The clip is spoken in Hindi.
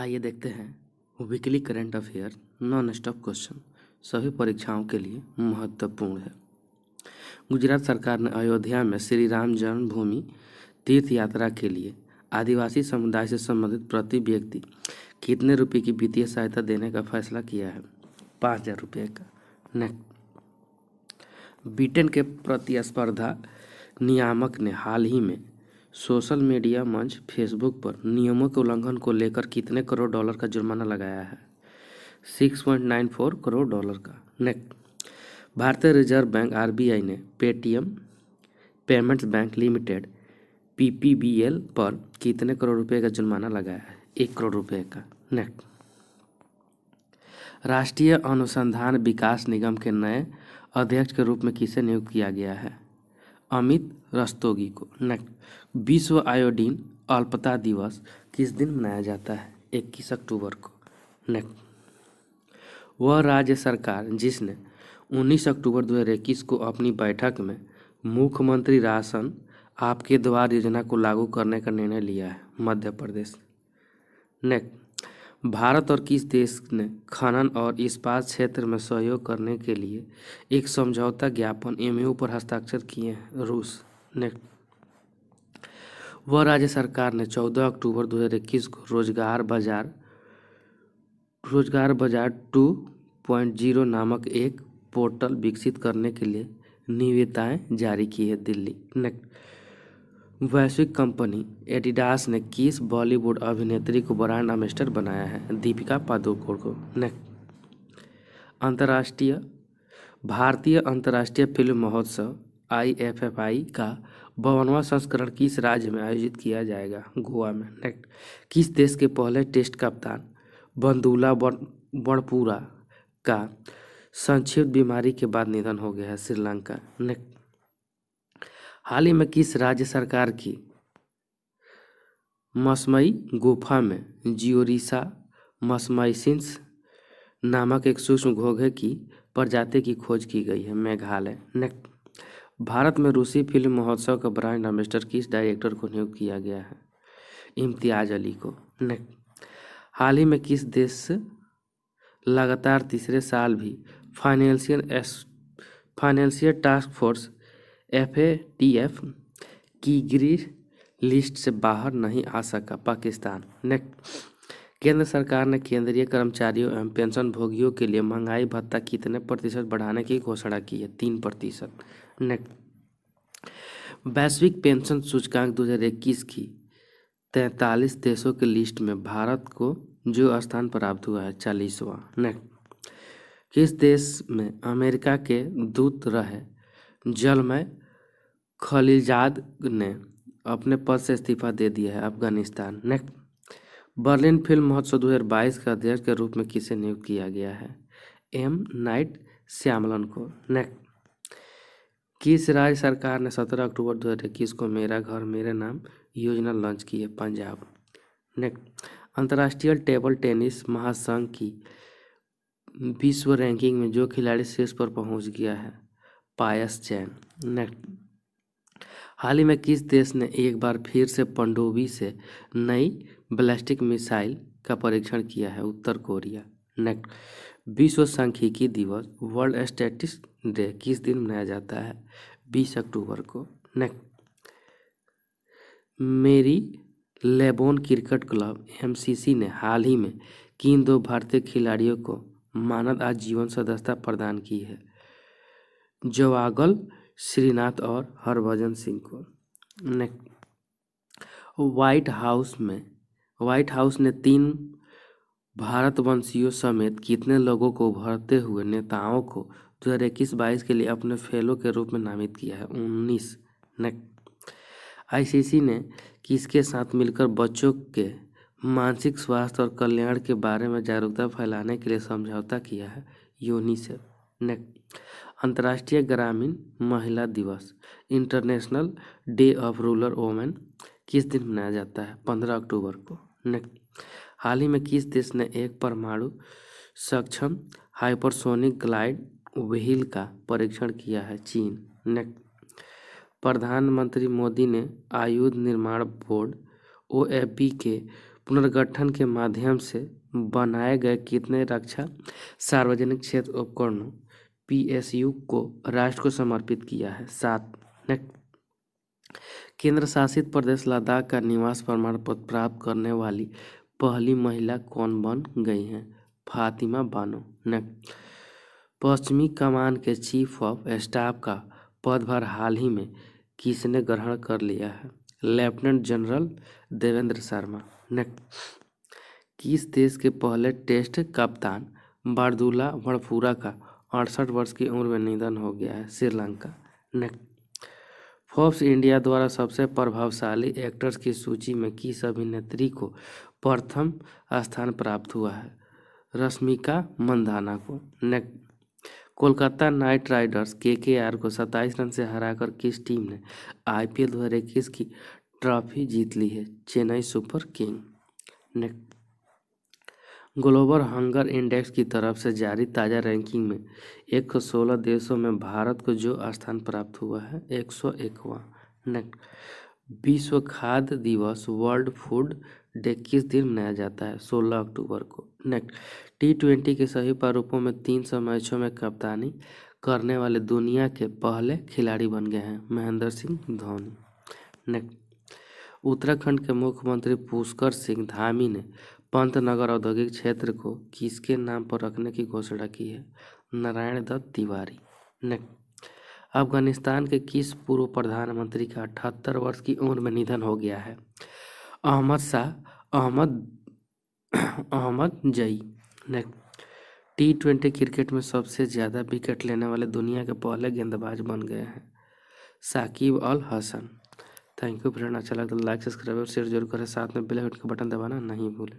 आइए देखते हैं weekly current affair non stop question सभी परीक्षाओं के लिए महत्वपूर्ण है गुजरात सरकार ने अयोध्या में श्री राम जन्मभूमि तीर्थ यात्रा के लिए आदिवासी समुदाय से संबंधित प्रति व्यक्ति कितने रुपये की वित्तीय सहायता देने का फैसला किया है पाँच हजार रुपये का नेक्स्ट ब्रिटेन के प्रतिस्पर्धा नियामक ने हाल ही में सोशल मीडिया मंच फेसबुक पर नियमों के उल्लंघन को लेकर कितने करोड़ डॉलर का जुर्माना लगाया है 6.94 करोड़ डॉलर का नेक्स्ट भारतीय रिजर्व बैंक आर ने Paytm Payments Bank Limited P पर कितने करोड़ रुपए का जुर्माना लगाया है एक करोड़ रुपए का नेक्स्ट राष्ट्रीय अनुसंधान विकास निगम के नए अध्यक्ष के रूप में किसे नियुक्त किया गया है अमित रस्तोगी को नेक्स्ट विश्व आयोडीन अल्पता दिवस किस दिन मनाया जाता है इक्कीस अक्टूबर को नेक्स्ट वह राज्य सरकार जिसने 19 अक्टूबर 2021 को अपनी बैठक में मुख्यमंत्री राशन आपके द्वार योजना को लागू करने का निर्णय लिया है मध्य प्रदेश नेक्स्ट भारत और किस देश ने खनन और इस्पात क्षेत्र में सहयोग करने के लिए एक समझौता ज्ञापन एमयू पर हस्ताक्षर किए हैं रूस ने वह राज्य सरकार ने 14 अक्टूबर 2021 को रोजगार बाजार रोजगार बाजार 2.0 नामक एक पोर्टल विकसित करने के लिए निविदाएँ जारी की है दिल्ली नेक्स्ट वैश्विक कंपनी एडिडास ने किस बॉलीवुड अभिनेत्री को ब्रांड एम्बेसडर बनाया है दीपिका पादुकोण को नेक्स्ट अंतर्राष्ट्रीय भारतीय अंतर्राष्ट्रीय फिल्म महोत्सव आई एफ एफ आई का बावनवा संस्करण किस राज्य में आयोजित किया जाएगा गोवा में नेक्स्ट किस देश के पहले टेस्ट कप्तान बंदूला बड़पुरा का संक्षिप्त बीमारी के बाद निधन हो गया है श्रीलंका नेक्स्ट हाल ही में किस राज्य सरकार की मसमई गुफा में जियोरिसा मसमाइसिंस नामक एक सूक्ष्म घोघे की प्रजाति की खोज की गई है मेघालय नेक्स्ट भारत में रूसी फिल्म महोत्सव का ब्रांड एम्बेस्टर किस डायरेक्टर को नियुक्त किया गया है इम्तियाज अली को नेक्स्ट हाल ही में किस देश लगातार तीसरे साल भी financial Financial Task Force F A T F की गिरी लिस्ट से बाहर नहीं आ सका पाकिस्तान नेक्स्ट केंद्र सरकार ने केंद्रीय कर्मचारियों एवं पेंशनभोगियों के लिए महंगाई भत्ता कितने प्रतिशत बढ़ाने की घोषणा की है तीन प्रतिशत नेक्स्ट वैश्विक पेंशन सूचकांक 2021 की तैंतालीस देशों की लिस्ट में भारत को जो स्थान प्राप्त हुआ है चालीसवां नेक्स्ट किस देश में अमेरिका के दूत रहे जलमय खलीजाद ने अपने पद से इस्तीफा दे दिया है अफगानिस्तान नेक्स्ट बर्लिन फिल्म महोत्सव बाईस का अध्यक्ष के रूप में किसे नियुक्त किया गया है एम नाइट श्यामलन को नेक्स्ट किस राज्य सरकार ने 17 अक्टूबर 2021 को मेरा घर मेरे नाम योजना लॉन्च की है पंजाब नेक्स्ट अंतर्राष्ट्रीय टेबल टेनिस महासंघ की विश्व रैंकिंग में जो खिलाड़ी शीर्ष पर पहुंच गया है पायस जैन नेक्स्ट हाल ही में किस देश ने एक बार फिर से पंडोबी से नई बैलिस्टिक मिसाइल का परीक्षण किया है उत्तर कोरिया नेक्स्ट विश्व सांख्यिकी दिवस वर्ल्ड स्टेटिस डे किस दिन मनाया जाता है बीस अक्टूबर को नेक्स्ट मेरी लेबोन क्रिकेट क्लब एमसीसी ने हाल ही में किन दो भारतीय खिलाड़ियों को मानद आजीवन सदस्यता प्रदान की है जवागल श्रीनाथ और हरभजन सिंह को नेक्स्ट व्हाइट हाउस में व्हाइट हाउस ने तीन भारतवंशियों समेत कितने लोगों को उभरते हुए नेताओं को दो हज़ार इक्कीस बाईस के लिए अपने फेलो के रूप में नामित किया है उन्नीस ने आईसीसी ने किसके साथ मिलकर बच्चों के मानसिक स्वास्थ्य और कल्याण के बारे में जागरूकता फैलाने के लिए समझौता किया है यूनिसेफ ने अंतर्राष्ट्रीय ग्रामीण महिला दिवस International Day of Rural Women किस दिन मनाया जाता है पंद्रह अक्टूबर को नेक्स्ट हाल ही में किस देश ने एक परमाणु सक्षम हाइपरसोनिक ग्लाइड व्हील का परीक्षण किया है चीन नेक्स्ट प्रधानमंत्री मोदी ने आयुध निर्माण बोर्ड ओ के पुनर्गठन के माध्यम से बनाए गए कितने रक्षा सार्वजनिक क्षेत्र उपकरणों पीएसयू को राष्ट्र को समर्पित किया है सात केंद्र शासित प्रदेश लद्दाख का निवास प्रमाण पत्र प्राप्त करने वाली पहली महिला कौन बन गई हैं फातिमा बानो नेक्स्ट पश्चिमी कमान के चीफ ऑफ स्टाफ का पदभार हाल ही में किसने ग्रहण कर लिया है lieutenant general Devendra Sharma next किस देश के पहले टेस्ट कप्तान बारदूला वड़फूरा का अड़सठ वर्ष की उम्र में निधन हो गया है श्रीलंका नेक्स्ट फोर्ब्स इंडिया द्वारा सबसे प्रभावशाली एक्टर्स की सूची में किस अभिनेत्री को प्रथम स्थान प्राप्त हुआ है रश्मिका मंदाना को नेक्स्ट कोलकाता नाइट राइडर्स के के आर को सत्ताईस रन से हराकर किस टीम ने आईपीएल इक्कीस की ट्रॉफी जीत ली है Chennai Super King next Global Hunger Index की तरफ से जारी ताज़ा रैंकिंग में 116 देशों में भारत को जो स्थान प्राप्त हुआ है एक सौ विश्व खाद्य दिवस वर्ल्ड फूड डे किस दिन मनाया जाता है 16 अक्टूबर को नेक्स्ट टी ट्वेंटी के सही प्रारूपों में तीन सौ मैचों में कप्तानी करने वाले दुनिया के पहले खिलाड़ी बन गए हैं महेंद्र सिंह धोनी नेक्स्ट उत्तराखंड के मुख्यमंत्री पुष्कर सिंह धामी ने पंत नगर औद्योगिक क्षेत्र को किसके नाम पर रखने की घोषणा की है नारायण दत्त तिवारी ने अफगानिस्तान के किस पूर्व प्रधानमंत्री का अठहत्तर वर्ष की उम्र में निधन हो गया है अहमद शाह अहमद अहमद जई ने टी ट्वेंटी क्रिकेट में सबसे ज़्यादा विकेट लेने वाले दुनिया के पहले गेंदबाज बन गए हैं Shakib Al Hasan thank you friend अच्छा लगता है तो लाइक सब्सक्राइब और शेयर जरूर करें साथ में बेल आइकन का बटन दबाना नहीं भूलें